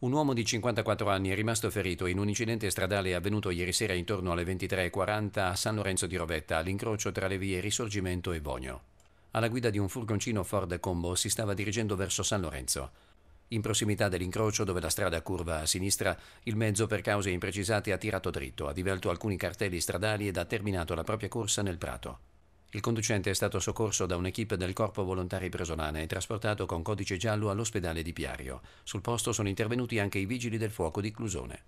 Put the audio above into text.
Un uomo di 54 anni è rimasto ferito in un incidente stradale avvenuto ieri sera intorno alle 23.40 a San Lorenzo di Rovetta, all'incrocio tra le vie Risorgimento e Bogno. Alla guida di un furgoncino Ford Combo si stava dirigendo verso San Lorenzo. In prossimità dell'incrocio, dove la strada curva a sinistra, il mezzo per cause imprecisate ha tirato dritto, ha divelto alcuni cartelli stradali ed ha terminato la propria corsa nel prato. Il conducente è stato soccorso da un'equipe del Corpo Volontari Presolana e trasportato con codice giallo all'ospedale di Piario. Sul posto sono intervenuti anche i vigili del fuoco di Clusone.